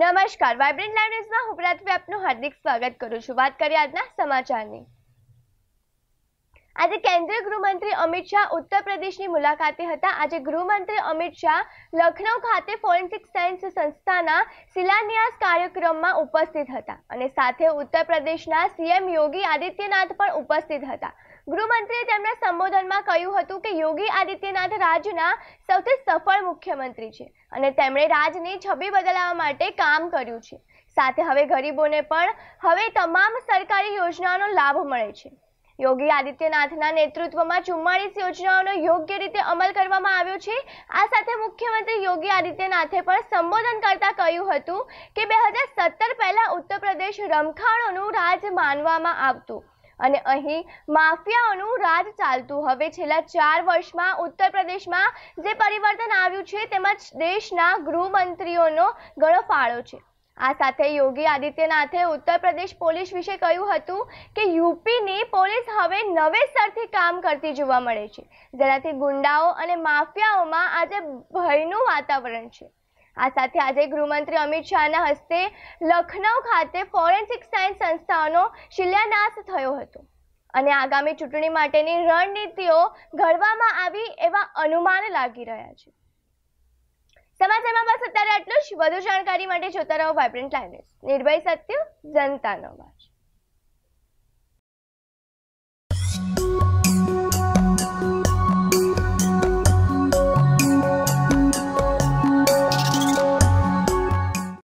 નમસ્કાર vibrant live ન્યૂઝમાં હું પૃથ્વી આપનું હાર્દિક સ્વાગત કરું છું વાત કરીએ આજના સમાચારની આજે કેન્દ્રીય ગૃહમંત્રી અમિત શાહ ઉત્તર પ્રદેશની મુલાકાતે હતા આજે ગૃહમંત્રી અમિત શાહ લખનૌ ખાતે ફોરેન્સિક સાયન્સ સંસ્થાના શિલાન્યાસ કાર્યક્રમમાં ઉપસ્થિત હતા અને સાથે ઉત્તર પ્રદેશના સીએમ યોગી આદિત્યનાથ પણ ઉપસ્થિત હતા ગૃહમંત્રીએ તેમના સંબોધનમાં કહ્યું હતું કે યોગી આદિત્યનાથ રાજ્યના સૌથી સફળ મુખ્યમંત્રી છે અને તેમણે રાજની છબી બદલાવા માટે કામ કર્યું છે સાથે હવે ગરીબોને પણ હવે તમામ સરકારી યોજનાઓનો લાભ મળે છે યોગી આદિત્યનાથના નેતૃત્વમાં ચુમ્માળીસ યોજનાઓનો યોગ્ય રીતે અમલ કરવામાં આવ્યો છે આ સાથે મુખ્યમંત્રી યોગી આદિત્યનાથે પણ સંબોધન કરતા કહ્યું હતું કે બે હજાર સત્તર પહેલાં ઉત્તર પ્રદેશ રમખાણોનું રાજ માનવામાં આવતું અને અહીં માફિયાઓનું રાજ ચાલતું હવે છેલ્લા ચાર વર્ષમાં ઉત્તર પ્રદેશમાં જે પરિવર્તન આવ્યું છે તેમજ દેશના ગૃહમંત્રીઓનો ઘણો ફાળો છે આ સાથે યોગી આદિત્યનાથે ઉત્તર પ્રદેશ પોલીસ વિશે કહ્યું હતું કે યુપીની પોલીસ હવે નવેસરથી કામ કરતી જોવા મળે છે જેનાથી ગુંડાઓ અને માફિયાઓમાં આજે ભયનું વાતાવરણ છે આ સાથે આજે ગૃહમંત્રી અમિત શાહના હસ્તે લખનઉ ખાતે ફોરેન્સિક સાયન્સ સંસ્થાનો શિલાન્યાસ થયો હતો અને આગામી ચૂંટણી માટેની રણનીતિઓ ઘડવામાં આવી એવા અનુમાન લાગી રહ્યા છે સમાચારમાં બસ અત્યારે આટલું જ વધુ જાણકારી માટે જોતા રહો વાઇબ્રન્ટ લાઈવ નિર્ભય સત્ય જનતાનો વાંચ